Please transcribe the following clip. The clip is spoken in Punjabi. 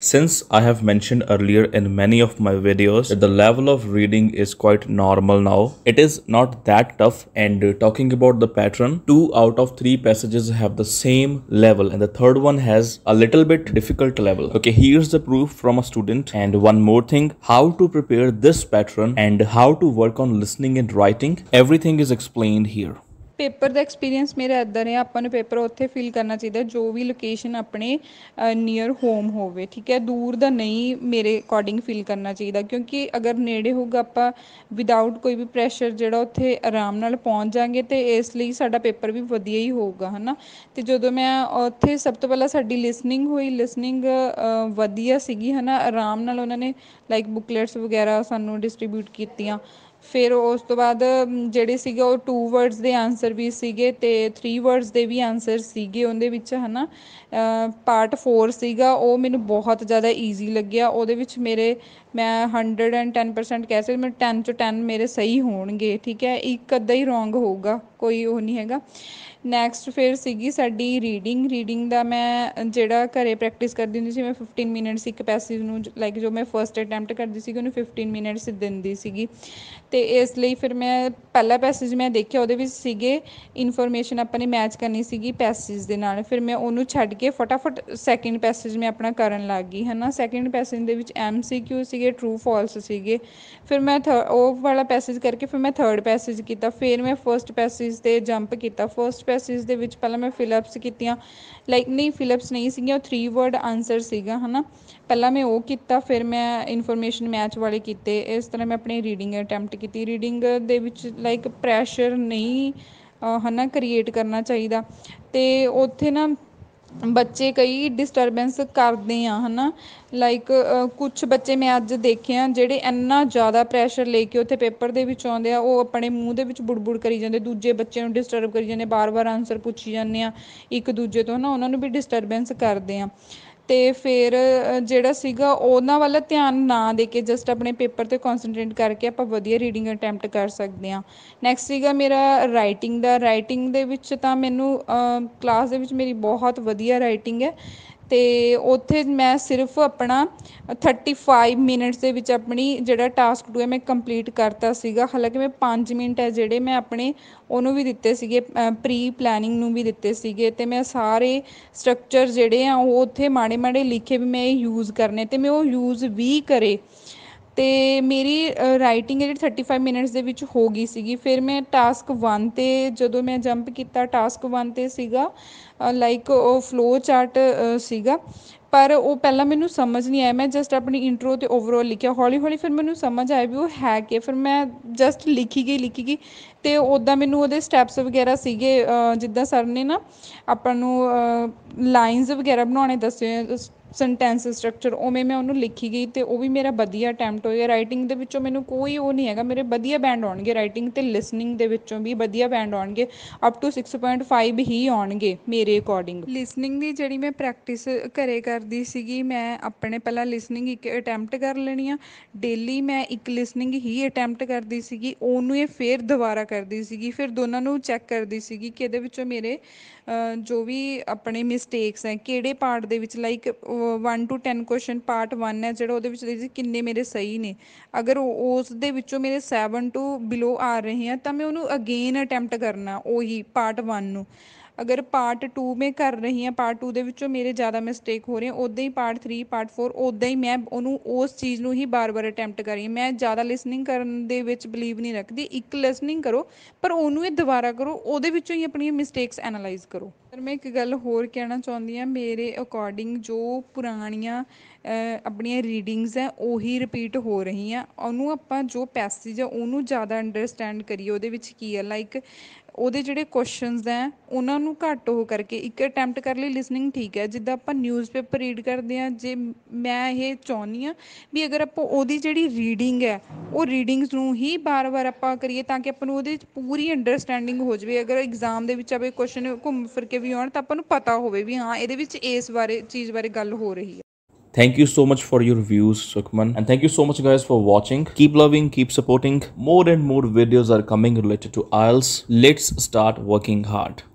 Since I have mentioned earlier in many of my videos that the level of reading is quite normal now, it is not that tough and talking about the pattern, 2 out of 3 passages have the same level and the third one has a little bit difficult level. Okay, here's the proof from a student and one more thing, how to prepare this pattern and how to work on listening and writing, everything is explained here. Paper ਦਾ ਐਕਸਪੀਰੀਅੰਸ ਮੇਰਾ ਇਦਾਂ ਰਿਹਾ ਆਪਾਂ ਨੂੰ ਪੇਪਰ ਉੱਥੇ ਫਿਲ ਕਰਨਾ ਚਾਹੀਦਾ ਜੋ ਵੀ ਲੋਕੇਸ਼ਨ ਆਪਣੇ ਨੀਅਰ ਹੋਮ ਹੋਵੇ ਠੀਕ ਹੈ ਦੂਰ ਦਾ ਨਹੀਂ ਮੇਰੇ ਅਕੋਰਡਿੰਗ ਫਿਲ ਕਰਨਾ ਚਾਹੀਦਾ ਕਿਉਂਕਿ ਅਗਰ ਨੇੜੇ ਹੋਊਗਾ ਆਪਾਂ ਵਿਦਆਊਟ ਕੋਈ ਵੀ ਪ੍ਰੈਸ਼ਰ ਜਿਹੜਾ ਉੱਥੇ ਆਰਾਮ ਨਾਲ ਪਹੁੰਚ ਜਾਾਂਗੇ ਤੇ ਇਸ ਲਈ ਸਾਡਾ ਪੇਪਰ ਵੀ ਵਧੀਆ ਹੀ ਹੋਊਗਾ ਹਨਾ ਤੇ ਜਦੋਂ ਮੈਂ ਉੱਥੇ ਸਭ ਤੋਂ ਪਹਿਲਾਂ ਸਾਡੀ ਲਿਸਨਿੰਗ ਹੋਈ ਲਿਸਨਿੰਗ ਵਧੀਆ ਸੀਗੀ ਹਨਾ ਆਰਾਮ ਨਾਲ ਉਹਨਾਂ ਨੇ ਲਾਈਕ ਬੁਕਲੇਟਸ ਵਗੈਰਾ ਸਾਨੂੰ ਡਿਸਟ੍ਰੀਬਿਊਟ ਕੀਤੀਆਂ ਫਿਰ ਉਸ ਤੋਂ ਬਾਅਦ ਜਿਹੜੇ ਸੀਗੇ ਉਹ ਟੂ ਵਰਡਸ ਦੇ ਆਨਸਰ ਵੀ ਸੀਗੇ ਤੇ 3 ਵਰਡਸ ਦੇ ਵੀ ਆਨਸਰ ਸੀਗੇ ਉਹਦੇ ਵਿੱਚ ਹਨਾ ਪਾਰਟ 4 ਸੀਗਾ ਉਹ ਮੈਨੂੰ ਬਹੁਤ ਜ਼ਿਆਦਾ ਈਜ਼ੀ ਲੱਗਿਆ ਉਹਦੇ ਵਿੱਚ ਮੇਰੇ ਮੈਂ ਹੰਡਰਡ ਐਂਡ ਟੈਨ ਪਰਸੈਂਟ ਕਹਿ ਸਕਦੀ ਮੈਂ ਟੈਨ ਚੋਂ ਟੈਨ ਮੇਰੇ ਸਹੀ ਹੋਣਗੇ ਠੀਕ ਹੈ ਇੱਕ ਅੱਧਾ ਹੀ ਰੋਂਗ ਹੋਊਗਾ ਕੋਈ ਉਹ ਨਹੀਂ ਹੈਗਾ ਨੈਕਸਟ ਫਿਰ ਸੀਗੀ ਸਾਡੀ ਰੀਡਿੰਗ ਰੀਡਿੰਗ ਦਾ ਮੈਂ ਜਿਹੜਾ ਘਰੇ ਪ੍ਰੈਕਟਿਸ ਕਰਦੀ ਹੁੰਦੀ ਸੀ ਮੈਂ 15 ਮਿੰਟਸ ਇੱਕ ਪੈਸੇਜ ਨੂੰ ਲਾਈਕ ਜੋ ਮੈਂ ਫਰਸਟ ਅਟੈਂਪਟ ਕਰਦੀ ਸੀਗੀ ਉਹਨੂੰ 15 ਮਿੰਟਸ ਦਿੰਦੀ ਸੀਗੀ ਤੇ ਇਸ ਲਈ ਫਿਰ ਮੈਂ ਪਹਿਲਾ ਪੈਸੇਜ ਮੈਂ ਦੇਖਿਆ ਉਹਦੇ ਵਿੱਚ ਸੀਗੇ ਇਨਫੋਰਮੇਸ਼ਨ ਆਪਾਂ ਨੇ ਮੈਚ ਕਰਨੀ ਸੀਗੀ ਪੈਸੇਜ ਦੇ ਨਾਲ ਫਿਰ ਮੈਂ ਉਹਨੂੰ ਛੱਡ ਕੇ ਫਟਾਫਟ ਸੈਕਿੰਡ ਪੈਸੇਜ ਮੈਂ ਆਪਣਾ ਕਰਨ ਲੱਗ ਗਈ ਹਨਾ ਸੈਕਿੰਡ ਪੈਸੇਜ ਦੇ ਵਿੱਚ ਐਮਸੀਕਿਊ ਸੀ ਸੀਗੇ ਟਰੂ ਫਾਲਸ ਸੀਗੇ ਫਿਰ ਮੈਂ ਉਹ ਵਾਲਾ ਪੈਸੇਜ ਕਰਕੇ ਫਿਰ ਮੈਂ ਥਰਡ ਪੈਸੇਜ ਕੀਤਾ ਫਿਰ ਮੈਂ ਫਰਸਟ ਪੈਸੇਜ ਤੇ ਜੰਪ ਕੀਤਾ ਫਰਸਟ ਪੈਸੇਜ ਦੇ ਵਿੱਚ ਪਹਿਲਾਂ ਮੈਂ ਫਿਲਅਪਸ ਕੀਤੀਆਂ ਲਾਈਕ ਨਹੀਂ ਫਿਲਅਪਸ ਨਹੀਂ ਸੀਗੀਆਂ ਉਹ 3 ਵਰਡ ਆਨਸਰ ਸੀਗਾ ਹਨਾ ਪਹਿਲਾਂ ਮੈਂ ਉਹ ਕੀਤਾ ਫਿਰ ਮੈਂ ਇਨਫੋਰਮੇਸ਼ਨ ਮੈਚ ਵਾਲੇ ਕੀਤੇ ਇਸ ਤਰ੍ਹਾਂ ਮੈਂ ਆਪਣੀ ਰੀਡਿੰਗ ਅਟੈਂਪਟ ਕੀਤੀ ਰੀਡਿੰਗ ਦੇ ਵਿੱਚ ਲਾਈਕ ਪ੍ਰੈਸ਼ਰ ਨਹੀਂ ਹਨਾ ਕ੍ਰੀਏਟ ਕਰਨਾ ਚਾਹੀਦਾ ਤੇ ਉੱਥੇ ਨਾ ਬੱਚੇ ਕਈ ਡਿਸਟਰਬੈਂਸ ਕਰਦੇ ਆ ਹੈ ਨਾ ਲਾਈਕ ਕੁਛ ਬੱਚੇ ਮੈਂ ਅੱਜ ਦੇਖੇ ਆ ਜਿਹੜੇ ਇੰਨਾ ਜ਼ਿਆਦਾ ਪ੍ਰੈਸ਼ਰ ਲੈ ਕੇ ਉੱਥੇ ਪੇਪਰ ਦੇ ਵਿੱਚ ਆਉਂਦੇ ਆ ਉਹ ਆਪਣੇ ਮੂੰਹ ਦੇ ਵਿੱਚ ਬੁੜਬੁੜ ਕਰੀ ਜਾਂਦੇ ਦੂਜੇ ਬੱਚੇ ਨੂੰ ਡਿਸਟਰਬ ਕਰੀ ਜਾਂਦੇ ਬਾਰ-ਬਾਰ ਆਨਸਰ ਪੁੱਛੀ ਜਾਂਦੇ ਆ ਇੱਕ ਦੂਜੇ ਤੋਂ ਨਾ ਉਹਨਾਂ ਨੂੰ ਵੀ ਡਿਸਟਰਬੈਂਸ ਕਰਦੇ ਆ ਅਤੇ ਫਿਰ ਜਿਹੜਾ ਸੀਗਾ ਉਹਨਾਂ ਵੱਲ ਧਿਆਨ ਨਾ ਦੇ ਕੇ ਜਸਟ ਆਪਣੇ ਪੇਪਰ 'ਤੇ ਕੌਂਸਨਟਰੇਟ ਕਰਕੇ ਆਪਾਂ ਵਧੀਆ ਰੀਡਿੰਗ ਅਟੈਂਪਟ ਕਰ ਸਕਦੇ ਹਾਂ ਨੈਕਸਟ ਸੀਗਾ ਮੇਰਾ ਰਾਈਟਿੰਗ ਦਾ ਰਾਈਟਿੰਗ ਦੇ ਵਿੱਚ ਤਾਂ ਮੈਨੂੰ ਕਲਾਸ ਦੇ ਵਿੱਚ ਮੇਰੀ ਬਹੁਤ ਵਧੀਆ ਰਾਈਟਿੰਗ ਹੈ ਅਤੇ ਉੱਥੇ ਮੈਂ ਸਿਰਫ ਆਪਣਾ ਥਰਟੀ ਫਾਈਵ ਮਿੰਟਸ ਦੇ ਵਿੱਚ ਆਪਣੀ ਜਿਹੜਾ ਟਾਸਕ ਟੂ ਹੈ ਮੈਂ ਕੰਪਲੀਟ ਕਰਤਾ ਸੀਗਾ ਹਾਲਾਂਕਿ ਮੈਂ ਪੰਜ ਮਿੰਟ ਹੈ ਜਿਹੜੇ ਮੈਂ ਆਪਣੇ ਉਹਨੂੰ ਵੀ ਦਿੱਤੇ ਸੀਗੇ ਪ੍ਰੀ ਪਲੈਨਿੰਗ ਨੂੰ ਵੀ ਦਿੱਤੇ ਸੀਗੇ ਅਤੇ ਮੈਂ ਸਾਰੇ ਸਟਰਕਚਰ ਜਿਹੜੇ ਆ ਉਹ ਉੱਥੇ ਮਾੜੇ ਮਾੜੇ ਲਿਖੇ ਵੀ ਮੈਂ ਇਹ ਯੂਜ਼ ਕਰਨੇ ਅਤੇ ਮੈਂ ਉਹ ਯੂਜ਼ ਵੀ ਕਰੇ ਅਤੇ ਮੇਰੀ ਰਾਈਟਿੰਗ ਜਿਹੜੀ ਥਰਟੀ ਫਾਈਵ ਮਿੰਟਸ ਦੇ ਵਿੱਚ ਹੋ ਗਈ ਸੀਗੀ ਫਿਰ ਮੈਂ ਟਾਸਕ ਵਨ 'ਤੇ ਜਦੋਂ ਮੈਂ ਜੰਪ ਕੀਤਾ ਟਾਸਕ ਵਨ 'ਤੇ ਸੀਗਾ ਲਾਈਕ ਉਹ ਫਲੋ ਚਾਰਟ ਸੀਗਾ ਪਰ ਉਹ ਪਹਿਲਾਂ ਮੈਨੂੰ ਸਮਝ ਨਹੀਂ ਆਇਆ ਮੈਂ ਜਸਟ ਆਪਣੀ ਇੰਟਰੋ ਤੇ ਓਵਰਆਲ ਲਿਖਿਆ ਹੌਲੀ ਹੌਲੀ ਫਿਰ ਮੈਨੂੰ ਸਮਝ ਆਇਆ ਵੀ ਉਹ ਹੈ ਕਿ ਫਿਰ ਮੈਂ ਜਸਟ ਲਿਖੀ ਗਈ ਲਿਖੀ ਗਈ ਤੇ ਉਦਾਂ ਮੈਨੂੰ ਉਹਦੇ ਸਟੈਪਸ ਵਗੈਰਾ ਸੀਗੇ ਜਿੱਦਾਂ ਸਰ ਨੇ ਨਾ ਆਪਾਂ ਨੂੰ ਲਾਈਨਸ ਵਗੈਰਾ ਬਣਾਉਣੇ ਦੱਸੇ ਸੈਂਟੈਂਸ ਸਟਰਕਚਰ ਉਵੇਂ ਮੈਂ ਉਹਨੂੰ ਲਿਖੀ ਗਈ ਤੇ ਉਹ ਵੀ ਮੇਰਾ ਵਧੀਆ ਅਟੈਂਪਟ ਹੋਇਆ ਰਾਈਟਿੰਗ ਦੇ ਵਿੱਚੋਂ ਮੈਨੂੰ ਕੋਈ ਉਹ ਨਹੀਂ ਹੈਗਾ ਮੇਰੇ ਵਧੀਆ ਬੈਂਡ ਆਉਣਗੇ ਰਾਈਟਿੰਗ ਤੇ ਲਿਸਨਿੰਗ ਦੇ ਵਿੱਚੋਂ ਵੀ ਵਧੀਆ ਬੈਂਡ ਆਉਣਗੇ ਅਪ ਟੂ 6.5 ਹੀ ਆਉਣਗੇ ਮੇਰੇ ਅਕੋਰਡਿੰਗ ਲਿਸਨਿੰਗ ਦੀ ਜਿਹੜੀ ਮੈਂ ਪ੍ਰੈਕਟਿਸ ਘਰੇ ਕਰ ਕਰਦੀ ਸੀਗੀ ਮੈਂ ਆਪਣੇ ਪਹਿਲਾਂ ਲਿਸਨਿੰਗ ਇੱਕ ਅਟੈਂਪਟ ਕਰ ਲੈਣੀ ਆ ਡੇਲੀ ਮੈਂ ਇੱਕ ਲਿਸਨਿੰਗ ਹੀ ਅਟੈਂਪਟ ਕਰਦੀ ਸੀਗੀ ਉਹਨੂੰ ਇਹ ਫੇਰ ਦੁਬਾਰਾ ਕਰਦੀ ਸੀਗੀ ਫਿਰ ਦੋਨਾਂ ਨੂੰ ਚੈੱਕ ਕਰਦੀ ਸੀਗੀ ਕਿ ਇਹਦੇ ਵਿੱਚੋਂ ਮੇਰੇ ਜੋ ਵੀ ਆਪਣੇ ਮਿਸਟੇਕਸ ਹੈ ਕਿਹੜੇ ਪਾਰਟ ਦੇ ਵਿੱਚ ਲਾਈਕ 1 ਟੂ 10 ਕੁਐਸਚਨ ਪਾਰਟ 1 ਹੈ ਜਿਹੜਾ ਉਹਦੇ ਵਿੱਚ ਕਿੰਨੇ ਮੇਰੇ ਸਹੀ ਨੇ ਅਗਰ ਉਸ ਦੇ ਵਿੱਚੋਂ ਮੇਰੇ 7 ਟੂ ਬਿਲੋ ਆ ਰਹੇ ਆ ਤਾਂ ਮੈਂ ਉਹਨੂੰ ਅਗੇਨ ਅਟੈਂਪਟ ਕਰਨਾ ਉਹੀ ਪਾਰਟ 1 ਨੂੰ ਅਗਰ ਪਾਰਟ 2 ਮੈਂ ਕਰ ਰਹੀ ਹਾਂ ਪਾਰਟ 2 ਦੇ ਵਿੱਚੋਂ ਮੇਰੇ ਜ਼ਿਆਦਾ ਮਿਸਟੇਕ ਹੋ ਰਹੇ ਉਦਾਂ ਹੀ ਪਾਰਟ 3 ਪਾਰਟ 4 ਉਦਾਂ ਹੀ ਮੈਂ ਉਹਨੂੰ ਉਸ ਚੀਜ਼ ਨੂੰ ਹੀ ਬਾਰ-ਬਾਰ ਅਟੈਂਪਟ ਕਰ ਰਹੀ ਮੈਂ ਜ਼ਿਆਦਾ ਲਿਸਨਿੰਗ ਕਰਨ ਦੇ ਵਿੱਚ ਬਲੀਵ ਨਹੀਂ ਰੱਖਦੀ ਇੱਕ ਲਿਸਨਿੰਗ ਕਰੋ ਪਰ ਉਹਨੂੰ ਇਹ ਦੁਬਾਰਾ ਕਰੋ ਉਹਦੇ ਵਿੱਚੋਂ ਹੀ ਆਪਣੀਆਂ ਮਿਸਟੇਕਸ ਐਨਾਲਾਈਜ਼ ਕਰੋ ਪਰ ਮੈਂ ਇੱਕ ਗੱਲ ਹੋਰ ਕਹਿਣਾ ਚਾਹੁੰਦੀ ਹਾਂ ਮੇਰੇ ਅਕੋਰਡਿੰਗ ਜੋ ਪੁਰਾਣੀਆਂ ਆਪਣੀਆਂ ਰੀਡਿੰਗਸ ਹੈ ਉਹੀ ਰਿਪੀਟ ਹੋ ਰਹੀਆਂ ਉਹਨੂੰ ਆਪਾਂ ਜੋ ਪੈਸੇਜ ਆ ਉਹਨੂੰ ਜ਼ਿਆਦਾ ਅੰਡਰਸਟੈਂਡ ਕਰੀਏ ਉਹਦੇ ਵਿੱਚ ਕੀ ਹੈ ਲਾਈਕ ਉਹਦੇ ਜਿਹੜੇ ਕੁਐਸਚਨਸ ਹੈ ਉਹਨਾਂ ਨੂੰ ਘੱਟ ਉਹ ਕਰਕੇ ਇੱਕ ਅਟੈਂਪਟ ਕਰ ਲਈ ਲਿਸਨਿੰਗ ਠੀਕ ਹੈ ਜਿੱਦਾਂ ਆਪਾਂ ਨਿਊਜ਼ਪੇਪਰ ਰੀਡ ਕਰਦੇ ਆ ਜੇ ਮੈਂ ਇਹ ਚਾਹੁੰਦੀ ਆ ਵੀ ਅਗਰ ਆਪਾਂ ਉਹਦੀ ਜਿਹੜੀ ਰੀਡਿੰਗ ਹੈ ਉਹ ਰੀਡਿੰਗਸ ਨੂੰ ਹੀ ਬਾਰ-ਬਾਰ ਆਪਾਂ ਕਰੀਏ ਤਾਂ ਕਿ ਆਪਾਂ ਨੂੰ ਉਹਦੇ ਵਿੱਚ ਪੂਰੀ ਅੰਡਰਸਟੈਂਡਿੰਗ ਹੋ ਜਵੇ ਅਗਰ ਐਗਜ਼ਾਮ ਦੇ ਵਿੱਚ ਆਵੇ ਕੁਐਸਚਨ ਘੁੰਮ ਫਿਰ ਕੇ ਵੀ ਆਉਣ ਤਾਂ ਆਪਾਂ ਨੂੰ ਪਤਾ ਹੋਵੇ ਵੀ ਹਾਂ ਇਹਦੇ ਵਿੱਚ ਇਸ ਬਾਰੇ ਚੀਜ਼ ਬਾਰੇ ਗੱਲ ਹੋ ਰਹੀ ਹੈ Thank you so much for your views, Sukman. And thank you so much guys for watching. Keep loving, keep supporting. More and more videos are coming related to IELTS. Let's start working hard.